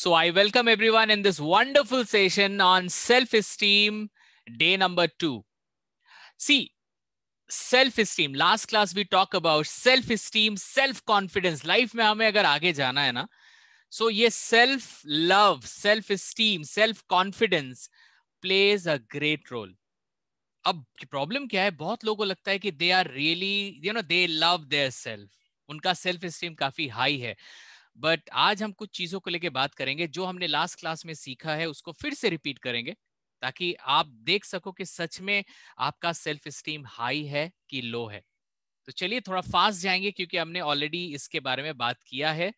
So I welcome everyone in this wonderful session on self-esteem, day number 2 See, self-esteem, last class we talk about self-esteem, self-confidence. Life mein hame agar aage jana hai na so ye self-love, self-esteem, self-confidence plays a great role. अब problem क्या है बहुत लोगों को लगता है कि they are really you know they love their self उनका सेल्फ स्टीम काफी हाई है बट आज हम कुछ चीज़ों को लेके बात करेंगे जो हमने लास्ट क्लास में सीखा है उसको फिर से रिपीट करेंगे ताकि आप देख सको कि सच में आपका सेल्फ स्टीम हाई है कि लो है तो चलिए थोड़ा फास्ट जाएंगे क्योंकि हमने ऑलरेडी इसके बारे में बात किया है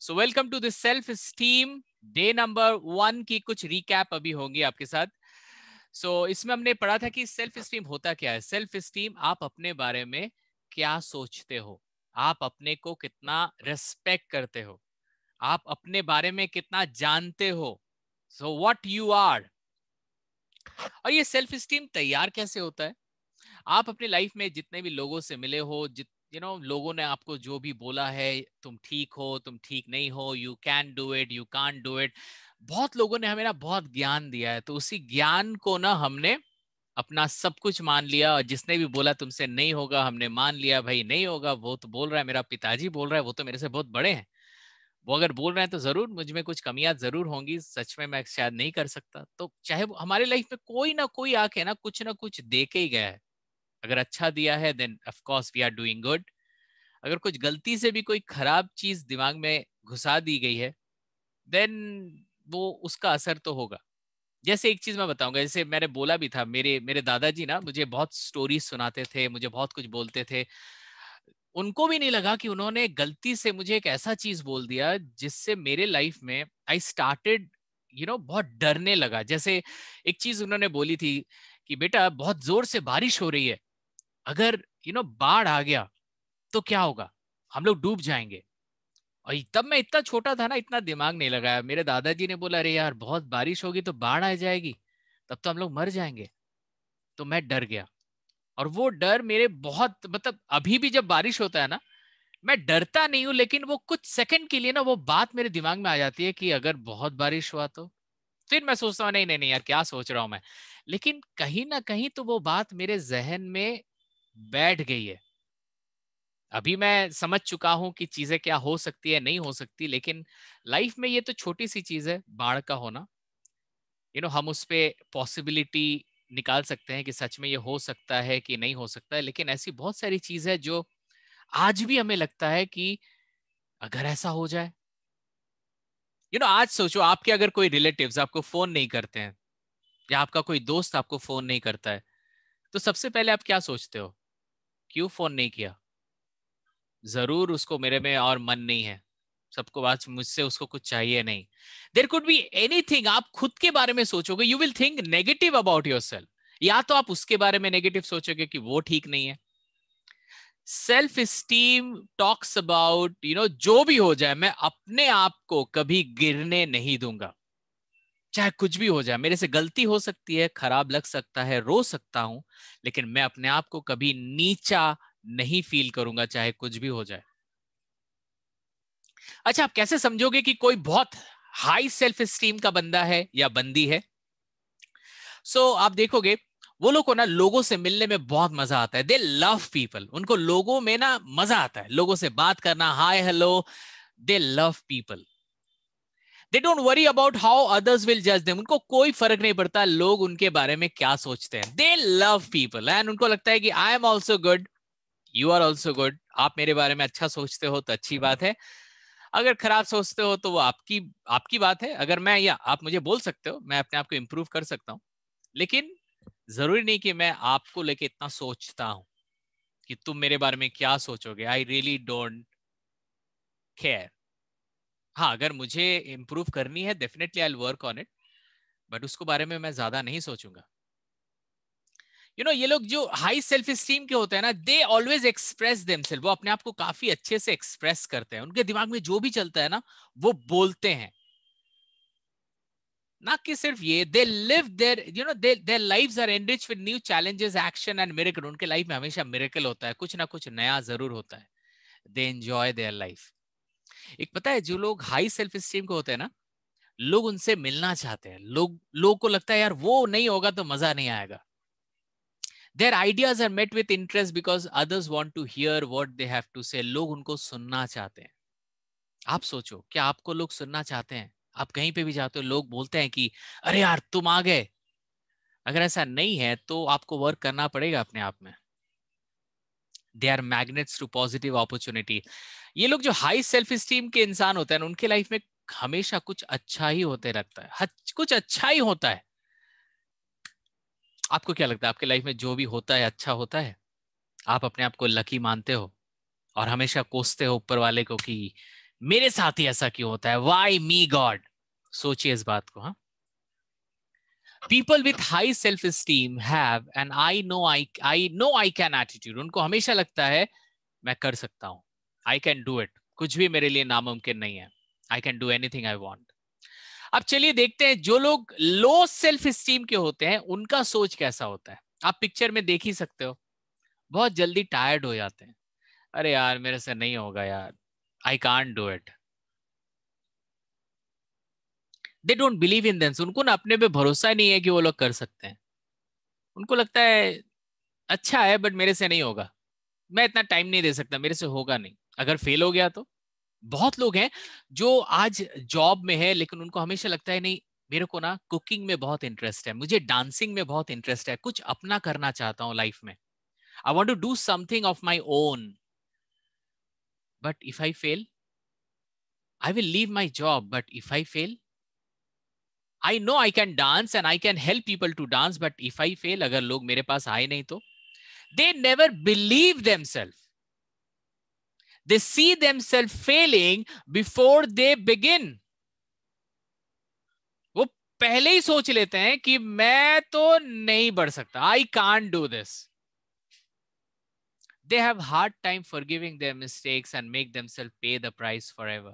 so welcome to this self esteem day number one की कुछ रिकैप अभी होंगी आपके साथ सो so, इसमें हमने पढ़ा था कि सेल्फ स्टीम होता क्या है सेल्फ स्टीम आप अपने बारे में क्या सोचते हो आप अपने को कितना रेस्पेक्ट करते हो आप अपने बारे में कितना जानते हो सो वॉट यू आर और ये सेल्फ स्टीम तैयार कैसे होता है आप अपने लाइफ में जितने भी लोगों से मिले हो जित यू you नो know, लोगों ने आपको जो भी बोला है तुम ठीक हो तुम ठीक नहीं हो you can do it you can do it बहुत लोगों ने हमें ना बहुत ज्ञान दिया है तो उसी ज्ञान को ना हमने अपना सब कुछ मान लिया और जिसने भी बोला तुमसे नहीं होगा हमने मान लिया भाई नहीं होगा वो तो बोल रहा है मेरा पिताजी बोल रहा है वो तो मेरे से बहुत बड़े हैं वो अगर बोल रहे हैं तो जरूर मुझ में कुछ कमियां जरूर होंगी सच में मैं शायद नहीं कर सकता तो चाहे हमारे लाइफ में कोई ना कोई आके ना कुछ ना कुछ दे के ही गया है अगर अच्छा दिया है then course we are doing good अगर कुछ गलती से भी कोई खराब चीज दिमाग में घुसा दी गई है देन वो उसका असर तो होगा जैसे एक चीज मैं बताऊंगा जैसे मैंने बोला भी था मेरे मेरे दादाजी ना मुझे बहुत स्टोरी सुनाते थे मुझे बहुत कुछ बोलते थे उनको भी नहीं लगा कि उन्होंने गलती से मुझे एक ऐसा चीज बोल दिया जिससे मेरे लाइफ में आई स्टार्टेड यू नो बहुत डरने लगा जैसे एक चीज उन्होंने बोली थी कि बेटा बहुत जोर से बारिश हो रही है अगर यू नो बाढ़ आ गया तो क्या होगा हम लोग डूब जाएंगे और तब मैं इतना छोटा था ना इतना दिमाग नहीं लगाया मेरे दादाजी ने बोला अरे यार बहुत बारिश होगी तो बाढ़ आ जाएगी तब तो हम लोग मर जाएंगे तो मैं डर गया और वो डर मेरे बहुत मतलब अभी भी जब बारिश होता है ना मैं डरता नहीं हूं लेकिन वो कुछ सेकंड के लिए ना वो बात मेरे दिमाग में आ जाती है कि अगर बहुत बारिश हुआ तो फिर मैं सोचता हूँ नहीं नहीं नहीं यार क्या सोच रहा हूं मैं लेकिन कहीं ना कहीं तो वो बात मेरे जहन में बैठ गई है अभी मैं समझ चुका हूं कि चीजें क्या हो सकती है नहीं हो सकती लेकिन लाइफ में ये तो छोटी सी चीज है बाढ़ का होना यू you नो know, हम उस पर पॉसिबिलिटी निकाल सकते हैं कि सच में ये हो सकता है कि नहीं हो सकता है लेकिन ऐसी बहुत सारी चीज है जो आज भी हमें लगता है कि अगर ऐसा हो जाए यू you नो know, आज सोचो आपके अगर कोई रिलेटिव आपको फोन नहीं करते हैं या आपका कोई दोस्त आपको फोन नहीं करता है तो सबसे पहले आप क्या सोचते हो क्यों फोन नहीं किया जरूर उसको मेरे में और मन नहीं है सबको आज मुझसे उसको कुछ चाहिए नहीं देर कुड बी थिंग आप खुद के बारे में सोचोगे you will think negative about your self या तो आप उसके बारे में नेगेटिव सोचोगे कि वो ठीक नहीं है self esteem talks about you know जो भी हो जाए मैं अपने आप को कभी गिरने नहीं दूंगा चाहे कुछ भी हो जाए मेरे से गलती हो सकती है खराब लग सकता है रो सकता हूं लेकिन मैं अपने आप को कभी नीचा नहीं फील करूंगा चाहे कुछ भी हो जाए अच्छा आप कैसे समझोगे कि कोई बहुत हाई सेल्फ स्टीम का बंदा है या बंदी है सो so, आप देखोगे वो लोग को ना लोगों से मिलने में बहुत मजा आता है दे लव पीपल उनको लोगों में ना मजा आता है लोगों से बात करना hi hello they love people they don't worry about how others will जज देम उनको कोई फर्क नहीं पड़ता लोग उनके बारे में क्या सोचते हैं दे लव पीपल एंड उनको लगता है कि I am also good you are also good आप मेरे बारे में अच्छा सोचते हो तो अच्छी बात है अगर खराब सोचते हो तो वो आपकी आपकी बात है अगर मैं या आप मुझे बोल सकते हो मैं अपने आप को इम्प्रूव कर सकता हूँ लेकिन जरूरी नहीं कि मैं आपको लेके इतना सोचता हूँ कि तुम मेरे बारे में क्या सोचोगे आई रियली डोंट केयर हाँ अगर मुझे इम्प्रूव करनी है definitely I work on it but उसको बारे में मैं ज्यादा नहीं सोचूंगा यू नो ये लोग जो हाई सेल्फ स्टीम के होते हैं ना दे ऑलवेज एक्सप्रेस देम वो अपने आप को काफी अच्छे से एक्सप्रेस करते हैं उनके दिमाग में जो भी चलता है ना वो बोलते हैं ना कि सिर्फ ये they live their you know their life are enrich with new challenges action and miracle उनके लाइफ में हमेशा मेरेकल होता है कुछ ना कुछ नया जरूर होता है दे एंजॉय देयर लाइफ एक पता है जो लोग हाई सेल्फ स्टीम के होते हैं ना लोग उनसे मिलना चाहते हैं लोग लोग को लगता है यार वो नहीं होगा तो मजा नहीं आएगा their ideas are met with interest because others want to hear what they have to say लोग उनको सुनना चाहते हैं आप सोचो क्या आपको लोग सुनना चाहते हैं आप कहीं पे भी जाते हो लोग बोलते हैं कि अरे यार तुम आ गए अगर ऐसा नहीं है तो आपको वर्क करना पड़ेगा अपने आप में they are magnets to positive opportunity ये लोग जो हाई सेल्फ स्टीम के इंसान होते हैं उनके लाइफ में हमेशा कुछ अच्छा ही होते रहता है कुछ अच्छा ही होता है आपको क्या लगता है आपके लाइफ में जो भी होता है अच्छा होता है आप अपने आप को लकी मानते हो और हमेशा कोसते हो ऊपर वाले को कि मेरे साथ ही ऐसा क्यों होता है वाई मी गॉड सोचिए इस बात को हाँ people with high self esteem have I know I I know I can attitude उनको हमेशा लगता है मैं कर सकता हूं आई कैन डू इट कुछ भी मेरे लिए नामुमकिन नहीं है I can do any I want अब चलिए देखते हैं जो लोग लो सेल्फ स्टीम के होते हैं उनका सोच कैसा होता है आप पिक्चर में देख ही सकते हो बहुत जल्दी टायर्ड हो जाते हैं अरे यार मेरे से नहीं होगा यार I can do it they don't believe in themselves उनको ना अपने पे भरोसा नहीं है कि वो लोग कर सकते हैं उनको लगता है अच्छा है बट मेरे से नहीं होगा मैं इतना टाइम नहीं दे सकता मेरे से होगा नहीं अगर फेल हो गया तो बहुत लोग हैं जो आज जॉब में है लेकिन उनको हमेशा लगता है नहीं मेरे को ना कुकिंग में बहुत इंटरेस्ट है मुझे डांसिंग में बहुत इंटरेस्ट है कुछ अपना करना चाहता हूं लाइफ में I want to do something of my own but if I fail I will leave my job but if I fail I know I can dance and I can help people to dance but if I fail अगर लोग मेरे पास आए नहीं तो they never believe them self They see themselves failing before they begin. वो पहले ही सोच लेते हैं कि मैं तो नहीं बढ़ सकता I can't do this they have hard time forgiving their mistakes and make themselves pay the price forever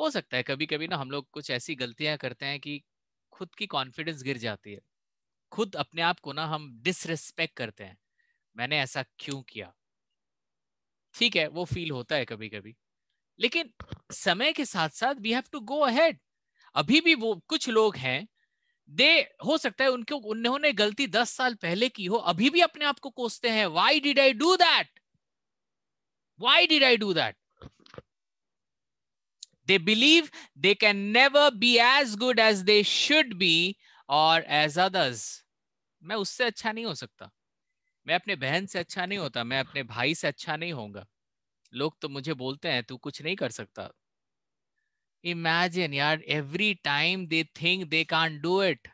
हो सकता है कभी कभी ना हम लोग कुछ ऐसी गलतियां करते हैं कि खुद की कॉन्फिडेंस गिर जाती है खुद अपने आप को ना हम डिसरिस्पेक्ट करते हैं मैंने ऐसा क्यों किया ठीक है वो फील होता है कभी कभी लेकिन समय के साथ साथ we have to go ahead अभी भी वो कुछ लोग हैं दे हो सकता है उनके उन्होंने गलती दस साल पहले की हो अभी भी अपने आप को कोसते हैं why did I do that why did I do that they believe they can never be as good as they should be और एज अदर्स मैं उससे अच्छा नहीं हो सकता मैं अपने बहन से अच्छा नहीं होता मैं अपने भाई से अच्छा नहीं होऊंगा लोग तो मुझे बोलते हैं तू कुछ नहीं कर सकता इमेजिन यार every time they think they can do it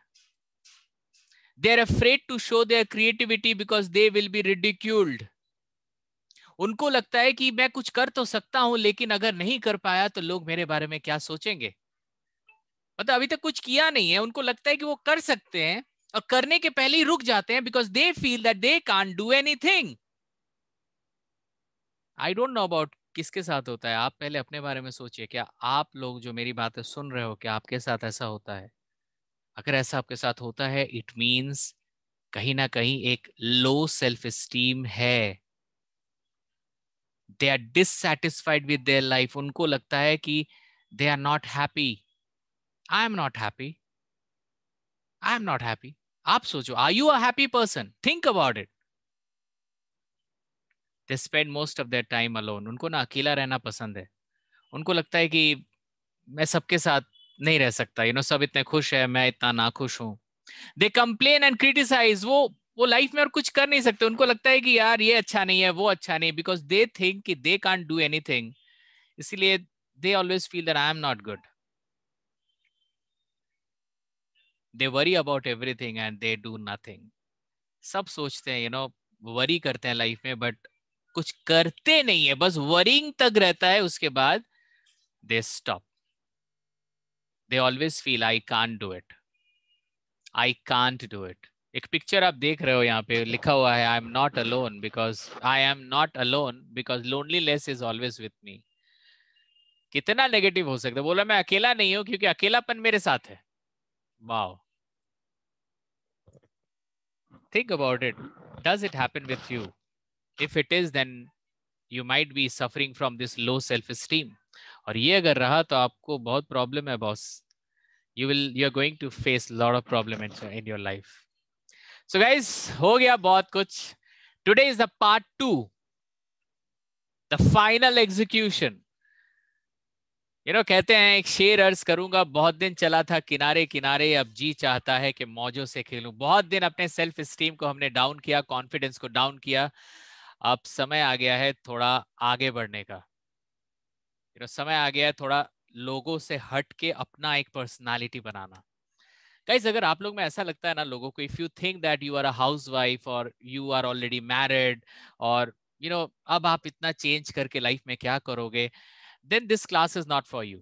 they are afraid to show their creativity because they will be ridiculed उनको लगता है कि मैं कुछ कर तो सकता हूं लेकिन अगर नहीं कर पाया तो लोग मेरे बारे में क्या सोचेंगे मतलब अभी तक कुछ किया नहीं है उनको लगता है कि वो कर सकते हैं और करने के पहले ही रुक जाते हैं because they feel that they can do anything I don't know about किसके साथ होता है आप पहले अपने बारे में सोचिए क्या आप लोग जो मेरी बातें सुन रहे हो क्या आपके साथ ऐसा होता है अगर ऐसा आपके साथ होता है इट मीन्स कहीं ना कहीं एक लो सेल्फ स्टीम है they are dissatisfied with their life उनको लगता है कि they are not happy I am not happy I am not happy आप सोचो are you happy happy person think about it they spend most of that time alone उनको ना अकेला रहना पसंद है उनको लगता है कि मैं सबके साथ नहीं रह सकता यू you नो know, सब इतने खुश है मैं इतना ना खुश हूं दे कंप्लेन एंड क्रिटिसाइज वो वो लाइफ में और कुछ कर नहीं सकते उनको लगता है कि यार ये अच्छा नहीं है वो अच्छा नहीं बिकॉज दे थिंक कि दे कांट डू एनीथिंग इसीलिए they always feel that I am not good they worry about everything and they do nothing सब सोचते हैं यू नो वरी करते हैं लाइफ में बट कुछ करते नहीं है बस वरिंग तक रहता है उसके बाद they stop they always feel I can do it I can't do it एक पिक्चर आप देख रहे हो यहाँ पे लिखा हुआ है I am not alone because I am not alone because less is always with me कितना नेगेटिव हो सकता है बोला मैं अकेला नहीं हूं क्योंकि अकेलापन मेरे साथ है वाह think about it does it happen with you if it is then you might be suffering from this low self esteem और ये अगर रहा तो आपको बहुत प्रॉब्लम है boss you will you are going to face lot of problem in your life so guys हो गया बहुत कुछ today is the part two the final execution you know कहते हैं एक शेर अर्ज करूंगा बहुत दिन चला था किनारे किनारे अब जी चाहता है कि मौजों से खेलूं बहुत दिन अपने सेल्फ स्टीम को हमने डाउन किया कॉन्फिडेंस को डाउन किया अब समय आ गया है थोड़ा आगे बढ़ने का यू नो समय आ गया है थोड़ा लोगों से हट के अपना एक पर्सनालिटी बनाना गाइज अगर आप लोग में ऐसा लगता है ना लोगों को if you think that you are a house wife और यू आर ऑलरेडी मैरिड और यू you नो know, अब आप इतना चेंज करके लाइफ में क्या करोगे then this class is not for you.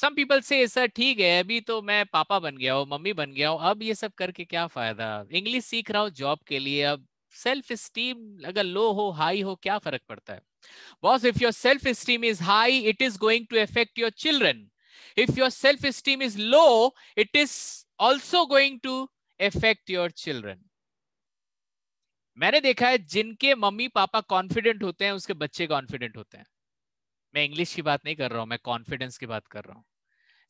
Some people से सर ठीक है अभी तो मैं पापा बन गया हूँ मम्मी बन गया हूँ अब ये सब करके क्या फायदा इंग्लिश सीख रहा हूँ जॉब के लिए अब सेल्फ स्टीम अगर लो हो हाई हो क्या फर्क पड़ता है boss if your self esteem is high it is going to affect your children if your self esteem is low it is also going to affect your children मैंने देखा है जिनके मम्मी पापा कॉन्फिडेंट होते हैं उसके बच्चे confident होते हैं मैं इंग्लिश की बात नहीं कर रहा हूँ मैं कॉन्फिडेंस की बात कर रहा हूँ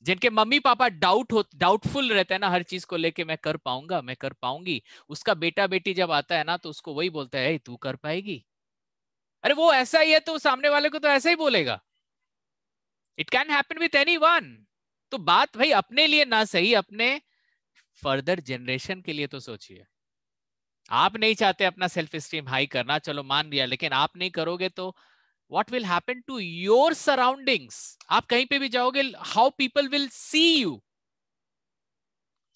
जिनके मम्मी पापा डाउट हो डाउटफुल रहते हैं ना हर चीज को लेके मैं कर पाऊंगा मैं कर पाऊंगी उसका बेटा बेटी जब आता है ना तो उसको वही बोलता है तू कर पाएगी अरे वो ऐसा ही है तो सामने वाले को तो ऐसा ही बोलेगा it can happen with any one तो बात भाई अपने लिए ना सही अपने फर्दर जनरेशन के लिए तो सोचिए आप नहीं चाहते अपना सेल्फ स्टीम हाई करना चलो मान लिया लेकिन आप नहीं करोगे तो what will happen to your surroundings aap kahin pe bhi jaoge how people will see you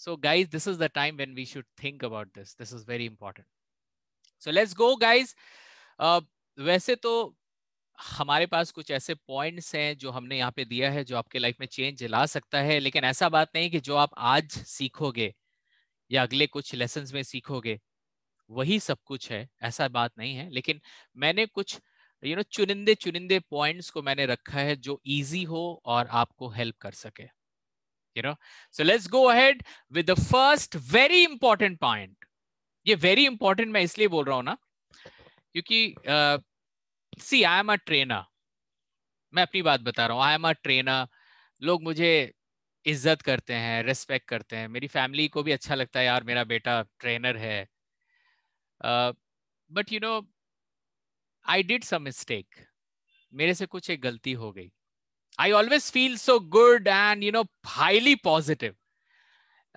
so guys this is the time when we should think about this this is very important so let's go guys uh, वैसे तो हमारे पास कुछ ऐसे points हैं जो हमने यहाँ पे दिया है जो आपके लाइफ में चेंज ला सकता है लेकिन ऐसा बात नहीं कि जो आप आज सीखोगे या अगले कुछ लेसन में सीखोगे वही सब कुछ है ऐसा बात नहीं है लेकिन मैंने कुछ यू नो चुनिंदे चुनिंदे पॉइंट्स को मैंने रखा है जो इजी हो और आपको हेल्प कर सके you know so let's go ahead with the first very important point ये वेरी इंपॉर्टेंट मैं इसलिए बोल रहा हूं ना क्योंकि सी आई एम अ ट्रेनर मैं अपनी बात बता रहा हूँ आई एम अ ट्रेनर लोग मुझे इज्जत करते हैं रेस्पेक्ट करते हैं मेरी फैमिली को भी अच्छा लगता है यार मेरा बेटा ट्रेनर है but you know I did some mistake मेरे से कुछ एक गलती हो गई I always feel so good and you know highly positive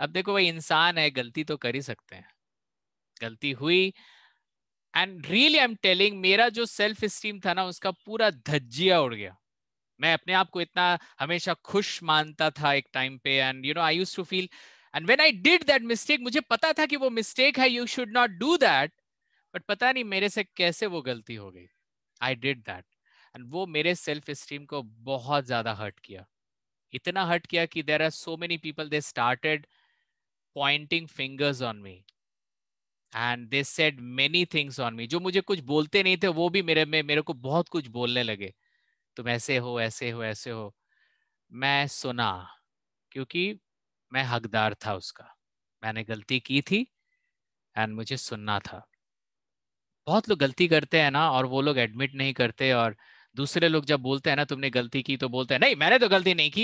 अब देखो भाई इंसान है गलती तो कर ही सकते हैं गलती हुई and really I am telling मेरा जो सेल्फ स्टीम था ना उसका पूरा धज्जिया उड़ गया मैं अपने आप को इतना हमेशा खुश मानता था एक टाइम पे and you know I use to feel and when I did that mistake मुझे पता था कि वो मिस्टेक है you should not do that but पता नहीं मेरे से कैसे वो गलती हो गई आई डिड दैट एंड वो मेरे सेल्फ स्टीम को बहुत ज्यादा हर्ट किया इतना हर्ट किया कि there are so many people they started pointing fingers on me and they said many things on me जो मुझे कुछ बोलते नहीं थे वो भी मेरे में मेरे को बहुत कुछ बोलने लगे तुम ऐसे हो ऐसे हो ऐसे हो मैं सुना क्योंकि मैं हकदार था उसका मैंने गलती की थी एंड मुझे सुनना था बहुत लोग गलती करते हैं ना और वो लोग एडमिट नहीं करते और दूसरे लोग जब बोलते हैं ना तुमने गलती की तो बोलते हैं नहीं मैंने तो गलती नहीं की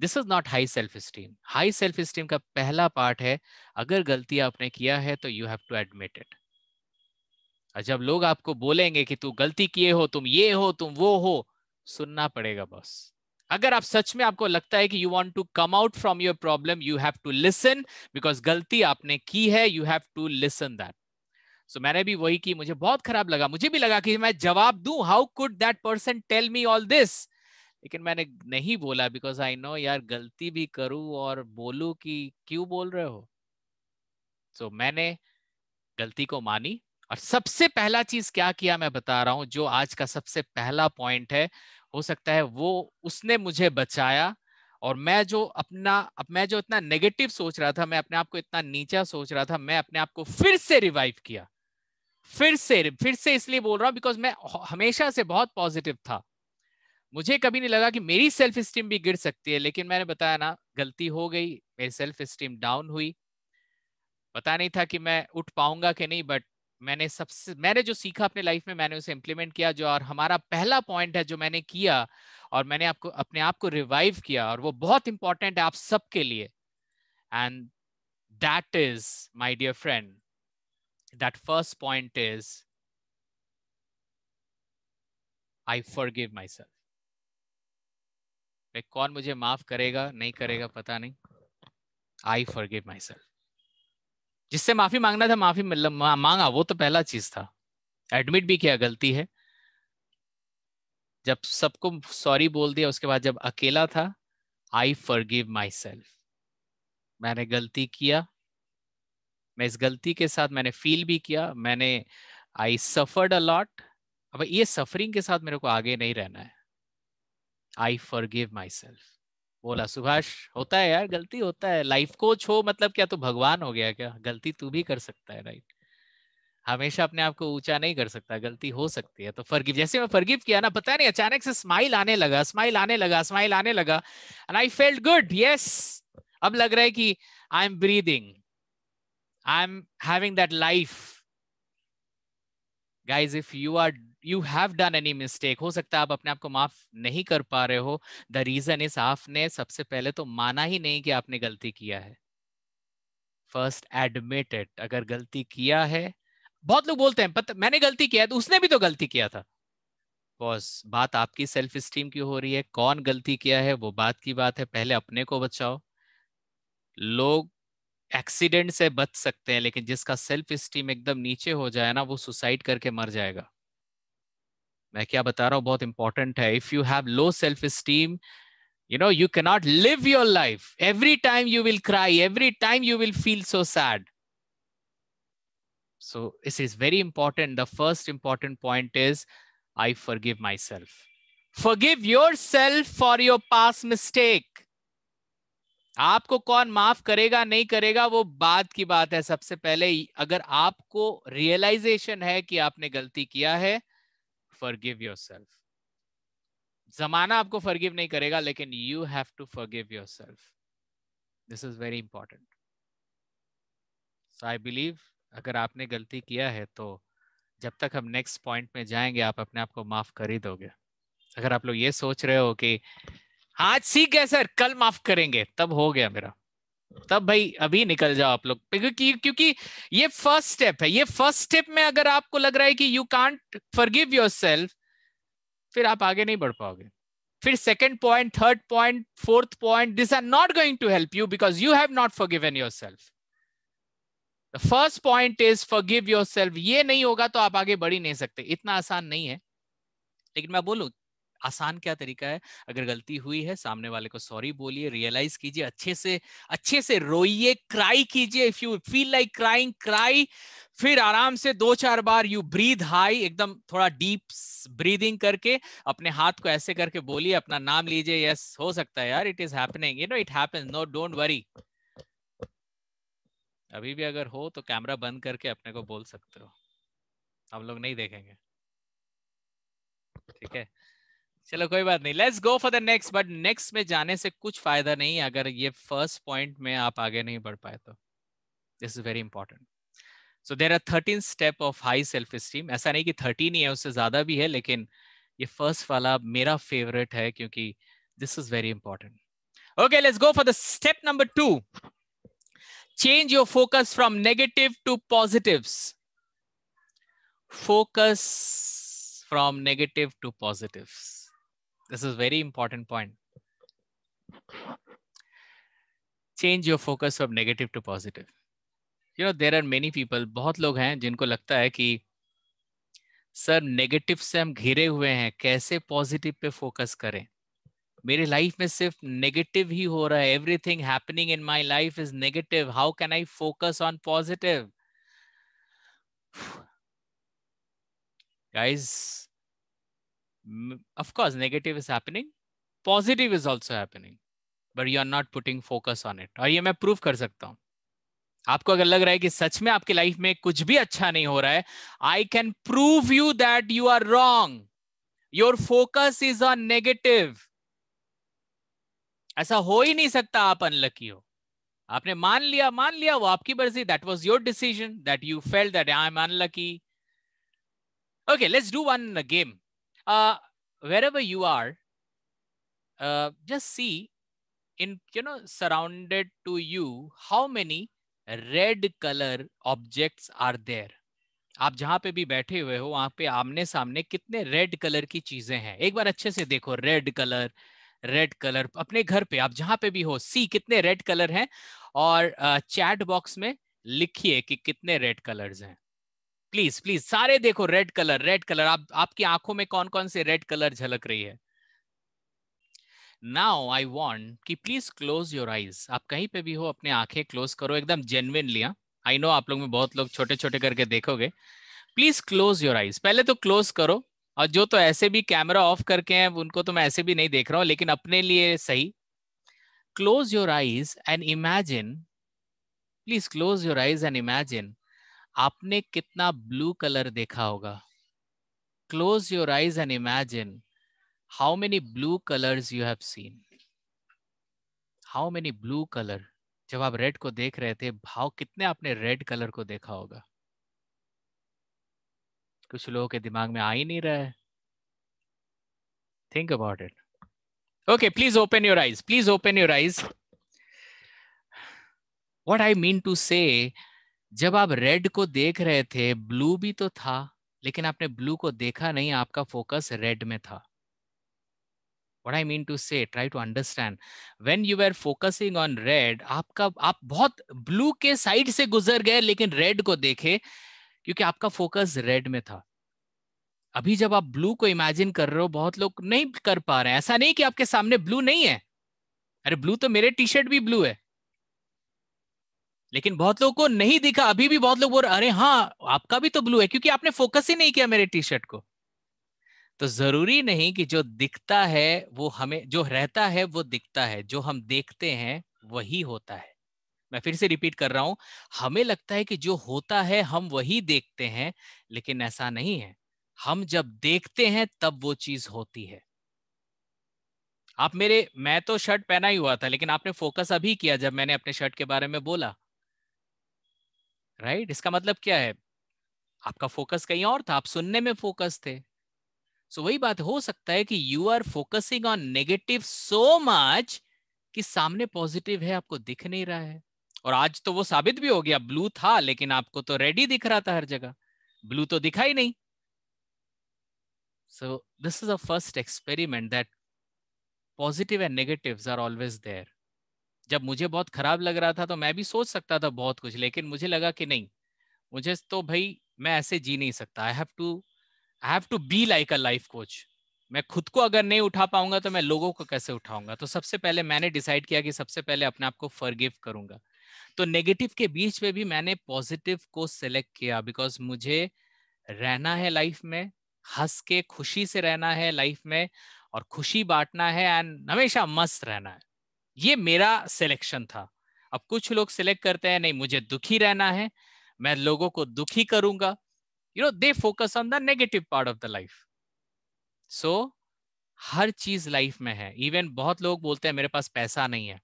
this is not high self esteem high self esteem का पहला पार्ट है अगर गलती आपने किया है तो you have to admit it और जब लोग आपको बोलेंगे कि तू गलती किए हो तुम ये हो तुम वो हो सुनना पड़ेगा बस अगर आप सच में आपको लगता है कि you want to come out from your problem you have to listen because गलती आपने की है you have to listen that so so, मैंने भी वही की मुझे बहुत खराब लगा मुझे भी लगा कि मैं जवाब दू how could that person tell me all this लेकिन मैंने नहीं बोला बिकॉज आई नो यार गलती भी करूं और बोलू कि क्यों बोल रहे हो सो so, मैंने गलती को मानी और सबसे पहला चीज क्या किया मैं बता रहा हूं जो आज का सबसे पहला पॉइंट है हो सकता है वो उसने मुझे बचाया और मैं जो अपना अब मैं जो इतना नेगेटिव सोच रहा था मैं अपने आप को इतना नीचा सोच रहा था मैं अपने आप को फिर से रिवाइव किया फिर से फिर से इसलिए बोल रहा हूँ बिकॉज मैं हमेशा से बहुत पॉजिटिव था मुझे कभी नहीं लगा कि मेरी सेल्फ स्टीम भी गिर सकती है लेकिन मैंने बताया ना गलती हो गई मेरी सेल्फ स्टीम डाउन हुई पता नहीं था कि मैं उठ पाऊंगा कि नहीं बट मैंने सबसे मैंने जो सीखा अपने लाइफ में मैंने उसे इम्प्लीमेंट किया जो और हमारा पहला पॉइंट है जो मैंने किया और मैंने आपको अपने आप को रिवाइव किया और वो बहुत इंपॉर्टेंट है आप सबके लिए and that is my dear friend that first point is I forgive myself. Self कौन मुझे माफ करेगा नहीं करेगा पता नहीं आई फॉरगिव माई सेल्फ जिससे माफी मांगना था माफी मतलब मांगा वो तो पहला चीज था एडमिट भी किया गलती है जब सबको सॉरी बोल दिया उसके बाद जब अकेला था आई फॉरगिव माई सेल्फ मैंने गलती किया मैं इस गलती के साथ मैंने फील भी किया मैंने आई सफर्ड अलॉट अब ये सफरिंग के साथ मेरे को आगे नहीं रहना है I forgive myself बोला सुभाष होता है यार गलती होता है लाइफ कोच हो मतलब क्या तू भगवान हो गया क्या गलती तू भी कर सकता है राइट हमेशा अपने आप को ऊंचा नहीं कर सकता गलती हो सकती है तो फर्गिव जैसे मैं फर्गिव किया ना पता नहीं अचानक से स्माइल आने लगा स्माइल आने लगा स्माइल आने लगा and I felt good yes अब लग रहा है कि I am breathing I'm having that life. Guys, if you are you have done any mistake, हो सकता है आप अपने आप को माफ नहीं कर पा रहे हो द रीजन इज आपने सबसे पहले तो माना ही नहीं कि आपने गलती किया है फर्स्ट एडमिट इट अगर गलती किया है बहुत लोग बोलते हैं पता मैंने गलती किया है तो उसने भी तो गलती किया था बॉस बात आपकी सेल्फ स्टीम की हो रही है कौन गलती किया है वो बात की बात है पहले अपने को बचाओ लोग एक्सीडेंट से बच सकते हैं लेकिन जिसका सेल्फ स्टीम एकदम नीचे हो जाए ना वो सुसाइड करके मर जाएगा मैं क्या बता रहा हूं बहुत इंपॉर्टेंट है if you have low self esteem you know you cannot live your life every time you will cry every time you will feel so sad so this is very important the first important point is I forgive myself forgive yourself for your past mistake आपको कौन माफ करेगा नहीं करेगा वो बाद की बात है सबसे पहले अगर आपको रियलाइजेशन है कि आपने गलती किया है फॉरगिव योरसेल्फ जमाना आपको फॉरगिव नहीं करेगा लेकिन you have to forgive yourself this is very important so I believe अगर आपने गलती किया है तो जब तक हम नेक्स्ट पॉइंट में जाएंगे आप अपने आप को माफ कर ही दोगे अगर आप लोग ये सोच रहे हो कि आज सीख गए सर कल माफ करेंगे तब हो गया मेरा तब भाई अभी निकल जाओ आप लोग क्योंकि क्योंकि ये फर्स्ट स्टेप है ये फर्स्ट स्टेप में अगर आपको लग रहा है कि यू कांट फॉरगिव योरसेल्फ फिर आप आगे नहीं बढ़ पाओगे फिर second point third point fourth point this are not going to help you because you have not forgiven self the first point is forgive give ये नहीं होगा तो आप आगे बढ़ ही नहीं सकते इतना आसान नहीं है लेकिन मैं बोलू आसान क्या तरीका है अगर गलती हुई है सामने वाले को सॉरी बोलिए रियलाइज कीजिए अच्छे से अच्छे से रोइए क्राई कीजिए if you feel like crying cry फिर आराम से दो चार बार यू ब्रीद हाई एकदम थोड़ा डीप ब्रीदिंग करके अपने हाथ को ऐसे करके बोलिए अपना नाम लीजिए यस हो सकता है यार it is happening you know it happen no don't worry अभी भी अगर हो तो कैमरा बंद करके अपने को बोल सकते हो हम लोग नहीं देखेंगे ठीक है चलो कोई बात नहीं let's go for the next but next में जाने से कुछ फायदा नहीं अगर ये फर्स्ट पॉइंट में आप आगे नहीं बढ़ पाए तो this is very important so there are thirteen step of high self esteem ऐसा नहीं कि थर्टीन ही है उससे ज्यादा भी है लेकिन ये फर्स्ट वाला मेरा फेवरेट है क्योंकि this is very important okay let's go for the step number two change your focus from negative to positive focus from negative to positives This is very important point. Change your focus from negative to positive. You know, there are many people, बहुत लोग हैं जिनको लगता है कि sir negative से हम घिरे हुए हैं कैसे पॉजिटिव पे फोकस करें मेरे लाइफ में सिर्फ नेगेटिव ही हो रहा है everything happening in my life is negative how can I focus on positive guys of course negative is happening positive is also happening but you are not putting focus on it aur ye main prove kar sakta hu आपको अगर लग रहा है कि सच में आपकी life में कुछ भी अच्छा नहीं हो रहा है I can prove you that you are wrong your focus is on negative ऐसा हो ही नहीं सकता आप अनलकी हो आपने मान लिया मान लिया वो आपकी मर्जी that was your decision that you fail that I am unlucky okay let's do one game uh, wherever you are, uh, just see in, you know, surrounded to you, how many red color objects are there? आप जहां पे भी बैठे हुए हो वहां पे आमने सामने कितने रेड कलर की चीजें हैं एक बार अच्छे से देखो रेड कलर रेड कलर अपने घर पे आप जहां पे भी हो सी कितने रेड कलर हैं और चैट uh, बॉक्स में लिखिए कि कितने रेड कलर्स हैं प्लीज प्लीज सारे देखो रेड कलर रेड कलर आप आपकी आंखों में कौन कौन से रेड कलर झलक रही है नाउ आई वॉन्ट कि प्लीज क्लोज योर आईज आप कहीं पे भी हो अपने आंखें क्लोज करो एकदम लिया आई नो आप लोग में बहुत लोग छोटे छोटे करके देखोगे प्लीज क्लोज योर आईज पहले तो क्लोज करो और जो तो ऐसे भी कैमरा ऑफ करके हैं उनको तो मैं ऐसे भी नहीं देख रहा हूं लेकिन अपने लिए सही close your eyes and imagine please close your eyes and imagine आपने कितना ब्लू कलर देखा होगा close your eyes and imagine how many blue colours you have seen how many blue colour जब आप रेड को देख रहे थे भाव कितने आपने रेड कलर को देखा होगा कुछ लोगों के दिमाग में आ ही नहीं रहा है think about it okay please open your eyes please open your eyes what I mean to say जब आप रेड को देख रहे थे ब्लू भी तो था लेकिन आपने ब्लू को देखा नहीं आपका फोकस रेड में था what I mean to say try to understand when you are focusing on red आपका आप बहुत ब्लू के साइड से गुजर गए लेकिन रेड को देखे क्योंकि आपका फोकस रेड में था अभी जब आप ब्लू को इमेजिन कर रहे हो बहुत लोग नहीं कर पा रहे हैं ऐसा नहीं कि आपके सामने ब्लू नहीं है अरे ब्लू तो मेरे टी शर्ट भी ब्लू है लेकिन बहुत लोगों को नहीं दिखा अभी भी बहुत लोग बोल अरे हाँ आपका भी तो ब्लू है क्योंकि आपने फोकस ही नहीं किया मेरे टी शर्ट को तो जरूरी नहीं कि जो दिखता है वो हमें जो रहता है वो दिखता है जो हम देखते हैं वही होता है मैं फिर से रिपीट कर रहा हूं हमें लगता है कि जो होता है हम वही देखते हैं लेकिन ऐसा नहीं है हम जब देखते हैं तब वो चीज होती है आप मेरे मैं तो शर्ट पहना ही हुआ था लेकिन आपने फोकस अभी किया जब मैंने अपने शर्ट के बारे में बोला राइट right? इसका मतलब क्या है आपका फोकस कहीं और था आप सुनने में फोकस थे सो so, वही बात हो सकता है कि you are focusing on negative so much कि सामने पॉजिटिव है आपको दिख नहीं रहा है और आज तो वो साबित भी हो गया ब्लू था लेकिन आपको तो रेडी दिख रहा था हर जगह ब्लू तो दिखा ही नहीं so this is a first experiment that positive and negatives are always there जब मुझे बहुत खराब लग रहा था तो मैं भी सोच सकता था बहुत कुछ लेकिन मुझे लगा कि नहीं मुझे तो भाई मैं ऐसे जी नहीं सकता I have to I have to be like a life coach मैं खुद को अगर नहीं उठा पाऊंगा तो मैं लोगों को कैसे उठाऊंगा तो सबसे पहले मैंने डिसाइड किया कि सबसे पहले अपने आप को फर्गिव करूंगा तो नेगेटिव के बीच में भी मैंने पॉजिटिव को सिलेक्ट किया बिकॉज मुझे रहना है लाइफ में हंस के खुशी से रहना है लाइफ में और खुशी बांटना है एंड हमेशा मस्त रहना है ये मेरा सिलेक्शन था अब कुछ लोग सिलेक्ट करते हैं नहीं मुझे दुखी रहना है मैं लोगों को दुखी करूंगा you know they focus on the negative part of the life so हर चीज लाइफ में है इवन बहुत लोग बोलते हैं मेरे पास पैसा नहीं है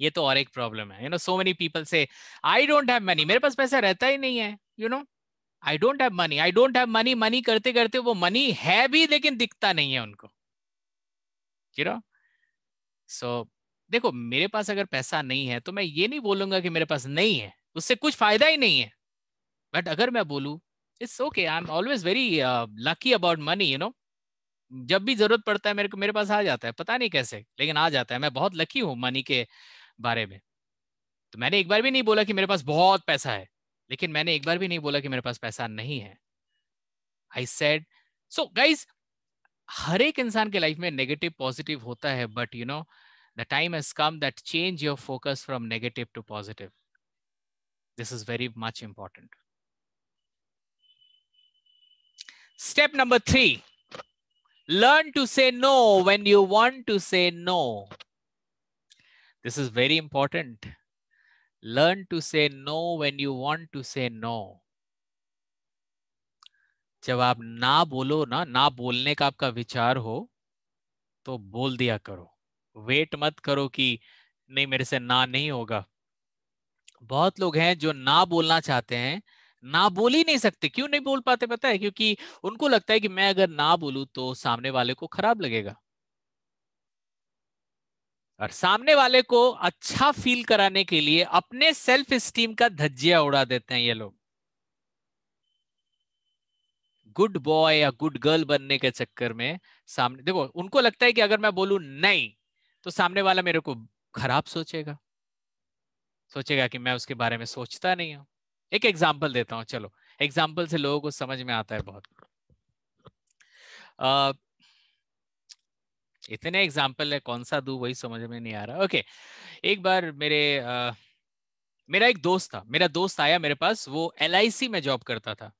ये तो और एक प्रॉब्लम है you know so many people से आई डोंट हैव मनी मेरे पास पैसा रहता ही नहीं है you know I don't have money I don't have money money करते करते वो मनी है भी लेकिन दिखता नहीं है उनको यू नो सो so, देखो मेरे पास अगर पैसा नहीं है तो मैं ये नहीं बोलूंगा कि मेरे पास नहीं है उससे कुछ फायदा ही नहीं है बट अगर मैं बोलूँ it's okay I am always very lucky about money you know जब भी जरूरत पड़ता है मेरे को मेरे पास आ जाता है पता नहीं कैसे लेकिन आ जाता है मैं बहुत लकी हूँ मनी के बारे में तो मैंने एक बार भी नहीं बोला कि मेरे पास बहुत पैसा है लेकिन मैंने एक बार भी नहीं बोला कि मेरे पास पैसा नहीं है आई सेड सो गाइज हर एक इंसान के लाइफ में नेगेटिव पॉजिटिव होता है but you know the time has come that change your focus from negative to positive this is very much important step number three learn to say no when you want to say no this is very important learn to say no when you want to say no जब आप ना बोलो ना ना बोलने का आपका विचार हो तो बोल दिया करो वेट मत करो कि नहीं मेरे से ना नहीं होगा बहुत लोग हैं जो ना बोलना चाहते हैं ना बोल ही नहीं सकते क्यों नहीं बोल पाते पता है क्योंकि उनको लगता है कि मैं अगर ना बोलूं तो सामने वाले को खराब लगेगा और सामने वाले को अच्छा फील कराने के लिए अपने सेल्फ स्टीम का धज्जिया उड़ा देते हैं ये लोग गुड बॉय या गुड गर्ल बनने के चक्कर में सामने देखो उनको लगता है कि अगर मैं बोलू नहीं तो सामने वाला मेरे को खराब सोचेगा सोचेगा कि मैं उसके बारे में सोचता नहीं हूं एक एग्जाम्पल देता हूँ चलो एग्जाम्पल से लोगों को समझ में आता है बहुत आ, इतने एग्जाम्पल है कौन सा दू वही समझ में नहीं आ रहा ओके एक बार मेरे आ, मेरा एक दोस्त था मेरा दोस्त आया मेरे पास वो एल में जॉब करता था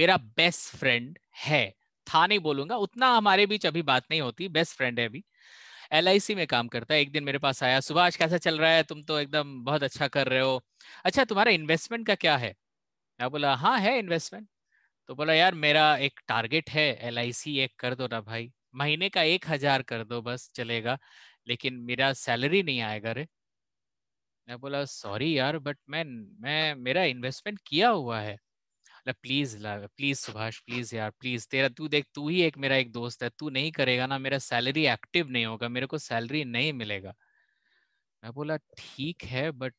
मेरा बेस्ट फ्रेंड है था नहीं बोलूंगा उतना हमारे बीच अभी बात नहीं होती बेस्ट फ्रेंड है अभी एल में काम करता है एक दिन मेरे पास आया सुबह आज कैसा चल रहा है तुम तो एकदम बहुत अच्छा कर रहे हो अच्छा तुम्हारा इन्वेस्टमेंट का क्या है मैं बोला हाँ है इन्वेस्टमेंट तो बोला यार मेरा एक टारगेट है एल एक कर दो ना भाई महीने का एक हजार कर दो बस चलेगा लेकिन मेरा सैलरी नहीं आएगा रे मैं बोला सॉरी यार बट मैं मैं मेरा इन्वेस्टमेंट किया हुआ है प्लीज मतलब ला प्लीज सुभाष प्लीज यार प्लीज तेरा तू देख तू ही एक मेरा एक दोस्त है तू नहीं करेगा ना मेरा सैलरी एक्टिव नहीं होगा मेरे को सैलरी नहीं मिलेगा मैं बोला ठीक है बट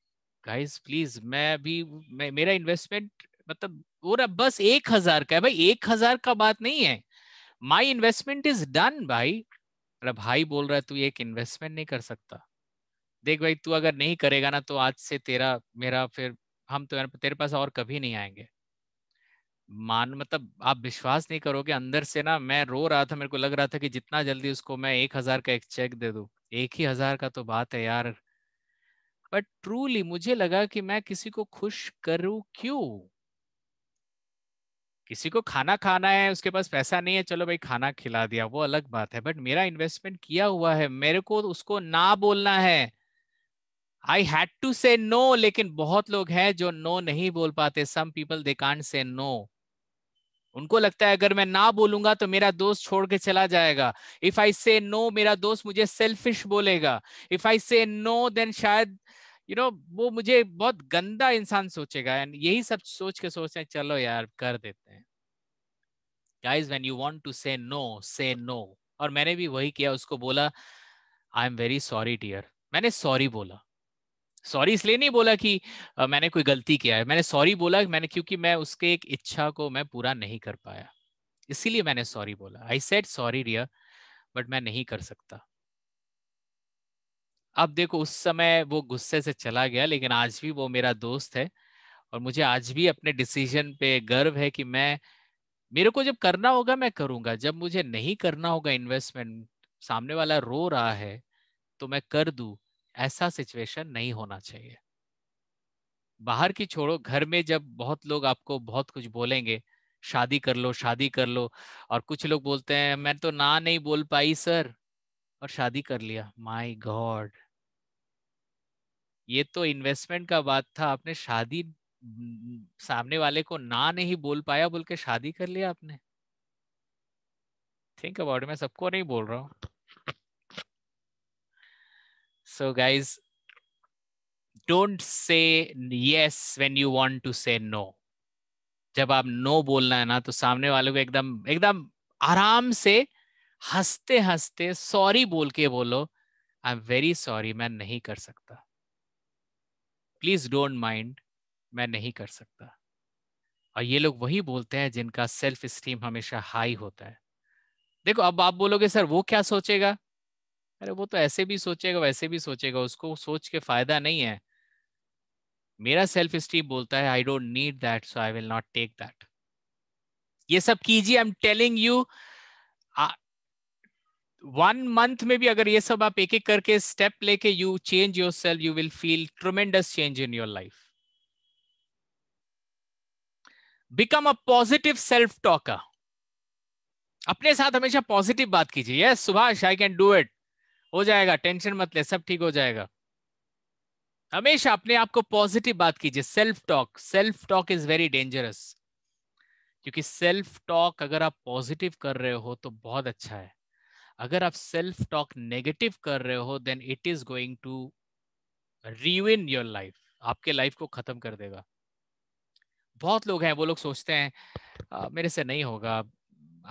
गाइस प्लीज मैं अभी मेरा इन्वेस्टमेंट मतलब वो ना बस एक हजार का है भाई एक हजार का बात नहीं है माई इन्वेस्टमेंट इज डन भाई अरे मतलब भाई बोल रहा है तू एक इन्वेस्टमेंट नहीं कर सकता देख भाई तू अगर नहीं करेगा ना तो आज से तेरा मेरा फिर हम तो तेरे पास और कभी नहीं आएंगे मान मतलब आप विश्वास नहीं करोगे अंदर से ना मैं रो रहा था मेरे को लग रहा था कि जितना जल्दी उसको मैं एक हजार का एक चेक दे दू एक ही हजार का तो बात है यार बट ट्रूली मुझे लगा कि मैं किसी को खुश करूं क्यों किसी को खाना खाना है उसके पास पैसा नहीं है चलो भाई खाना खिला दिया वो अलग बात है बट मेरा इन्वेस्टमेंट किया हुआ है मेरे को उसको ना बोलना है I had to say no लेकिन बहुत लोग हैं जो नो no नहीं बोल पाते some people they can't say no उनको लगता है अगर मैं ना बोलूंगा तो मेरा दोस्त छोड़ के चला जाएगा इफ आई से नो मेरा दोस्त मुझे सेल्फिश बोलेगा if I say no then शायद यू you नो know, वो मुझे बहुत गंदा इंसान सोचेगा एंड यही सब सोच के सोचते हैं चलो यार कर देते हैं guys when you want to say no say no और मैंने भी वही किया उसको बोला I am very sorry dear मैंने सॉरी बोला सॉरी इसलिए नहीं बोला कि आ, मैंने कोई गलती किया है मैंने सॉरी बोला मैंने क्योंकि मैं उसके एक इच्छा को मैं पूरा नहीं कर पाया इसीलिए मैंने सॉरी बोला I said sorry Riya but मैं नहीं कर सकता अब देखो उस समय वो गुस्से से चला गया लेकिन आज भी वो मेरा दोस्त है और मुझे आज भी अपने डिसीजन पे गर्व है कि मैं मेरे को जब करना होगा मैं करूंगा जब मुझे नहीं करना होगा इन्वेस्टमेंट सामने वाला रो रहा है तो मैं कर दू ऐसा सिचुएशन नहीं होना चाहिए बाहर की छोड़ो घर में जब बहुत लोग आपको बहुत कुछ बोलेंगे शादी कर लो शादी कर लो और कुछ लोग बोलते हैं मैं तो ना नहीं बोल पाई सर और शादी कर लिया माय गॉड ये तो इन्वेस्टमेंट का बात था आपने शादी सामने वाले को ना नहीं बोल पाया बोल के शादी कर लिया आपने थिंक अबाउट मैं सबको नहीं बोल रहा हूँ So, guys, don't say yes when you want to say no जब आप नो बोलना है ना तो सामने वाले को एकदम एकदम आराम से हंसते हंसते सॉरी बोल के बोलो आई एम वेरी सॉरी मैं नहीं कर सकता प्लीज डोंट माइंड मैं नहीं कर सकता और ये लोग वही बोलते हैं जिनका सेल्फ स्टीम हमेशा हाई होता है देखो अब आप बोलोगे सर वो क्या सोचेगा अरे वो तो ऐसे भी सोचेगा वैसे भी सोचेगा उसको सोच के फायदा नहीं है मेरा सेल्फ स्टीम बोलता है I don't need that so I will not take that ये सब कीजिए I am telling you one month में भी अगर ये सब आप एक एक करके स्टेप लेके you change your self you will feel tremendous change in your life become a positive self talker अपने साथ हमेशा पॉजिटिव बात कीजिए yes Subhash I can do it हो जाएगा टेंशन मत ले सब ठीक हो जाएगा हमेशा अपने आप को पॉजिटिव बात कीजिए self talk self talk is very dangerous क्योंकि सेल्फ टॉक अगर आप पॉजिटिव कर रहे हो तो बहुत अच्छा है अगर आप सेल्फ टॉक नेगेटिव कर रहे हो then it is going to ruin your life आपके लाइफ को खत्म कर देगा बहुत लोग हैं वो लोग सोचते हैं आ, मेरे से नहीं होगा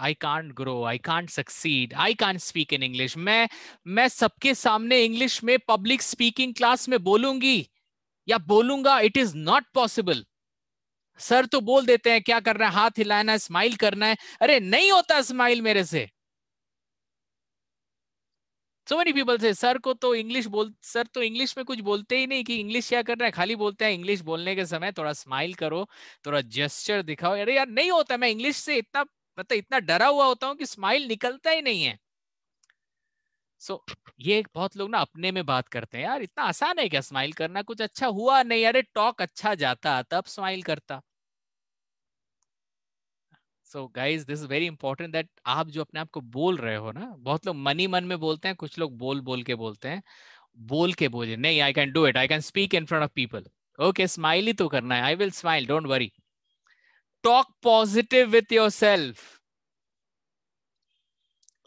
I can't grow I can't succeed I can't speak in English मैं मैं सबके सामने इंग्लिश में पब्लिक स्पीकिंग क्लास में बोलूंगी या बोलूंगा it is not possible sir तो बोल देते हैं क्या करना है हाथ हिलाना है स्माइल करना है अरे नहीं होता स्माइल मेरे से सो मेनी पीपल से सर को तो इंग्लिश बोल सर तो इंग्लिश में कुछ बोलते ही नहीं कि इंग्लिश क्या कर है खाली बोलते हैं इंग्लिश बोलने के समय थोड़ा स्माइल करो थोड़ा जेस्टर दिखाओ अरे यार नहीं होता मैं इंग्लिश से इतना मतलब इतना डरा हुआ होता हूँ कि स्माइल निकलता ही नहीं है सो so, ये बहुत लोग ना अपने में बात करते हैं यार इतना आसान है क्या स्माइल करना कुछ अच्छा हुआ नहीं अरे टॉक अच्छा जाता तब स्माइल करता so guys this is very important that आप जो अपने आप को बोल रहे हो ना बहुत लोग मनी मन में बोलते हैं कुछ लोग बोल बोल के बोलते हैं बोल के बोले नहीं I can do it I can speak in front of people okay smile ही तो करना है I will smile don't worry talk positive with yourself.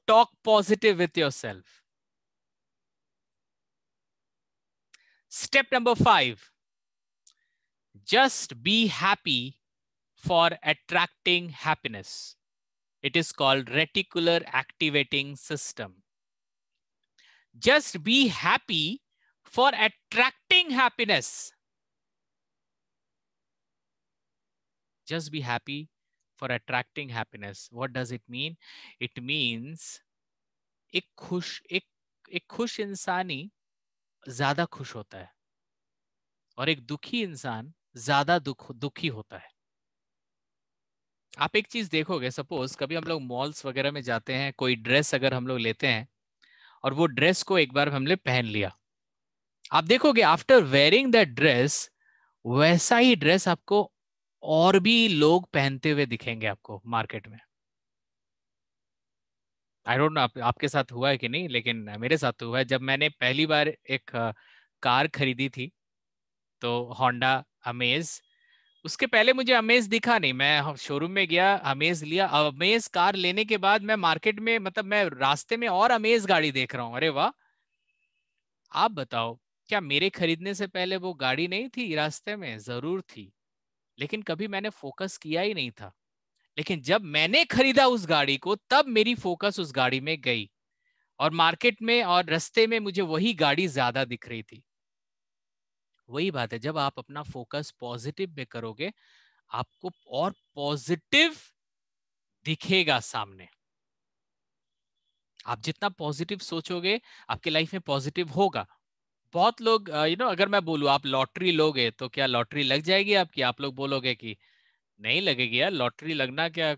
Talk positive with yourself. Step number five just be happy for attracting happiness. It is called reticular activating system. Just be happy for attracting happiness. just be happy for attracting happiness what does it mean it means ek khush ek ek khush insani zyada khush hota hai aur ek dukhi insaan zyada dukh dukhi hota hai आप एक चीज देखोगे suppose कभी हम लोग malls वगैरह में जाते हैं कोई ड्रेस अगर हम लोग लेते हैं और वो ड्रेस को एक बार हमने पहन लिया आप देखोगे आफ्टर वेयरिंग दैट ड्रेस वैसा ही ड्रेस आपको और भी लोग पहनते हुए दिखेंगे आपको मार्केट में आई डोंट नो आप, आपके साथ हुआ है कि नहीं लेकिन मेरे साथ तो हुआ है जब मैंने पहली बार एक कार खरीदी थी तो होंडा अमेज उसके पहले मुझे अमेज दिखा नहीं मैं शोरूम में गया अमेज लिया अमेज कार लेने के बाद मैं मार्केट में मतलब मैं रास्ते में और अमेज गाड़ी देख रहा हूँ अरे वाह आप बताओ क्या मेरे खरीदने से पहले वो गाड़ी नहीं थी रास्ते में जरूर थी लेकिन कभी मैंने फोकस किया ही नहीं था लेकिन जब मैंने खरीदा उस गाड़ी को तब मेरी फोकस उस गाड़ी में गई और मार्केट में और रस्ते में मुझे वही गाड़ी ज्यादा दिख रही थी वही बात है जब आप अपना फोकस पॉजिटिव में करोगे आपको और पॉजिटिव दिखेगा सामने आप जितना पॉजिटिव सोचोगे आपके लाइफ में पॉजिटिव होगा बहुत लोग यू नो अगर मैं बोलूँ आप लॉटरी लोगे तो क्या लॉटरी लग जाएगी आपकी आप लोग बोलोगे कि नहीं लगेगी यार लॉटरी लगना क्या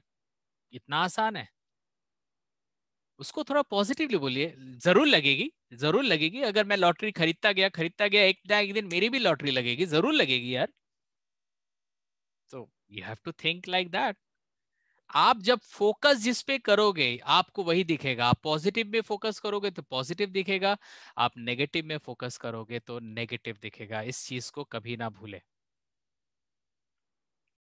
इतना आसान है उसको थोड़ा पॉजिटिवली बोलिए जरूर लगेगी जरूर लगेगी अगर मैं लॉटरी खरीदता गया खरीदता गया एक ना एक दिन मेरी भी लॉटरी लगेगी जरूर लगेगी यार so you have to think like that आप जब फोकस जिस पे करोगे आपको वही दिखेगा आप पॉजिटिव में फोकस करोगे तो पॉजिटिव दिखेगा आप नेगेटिव में फोकस करोगे तो नेगेटिव दिखेगा इस चीज को कभी ना भूले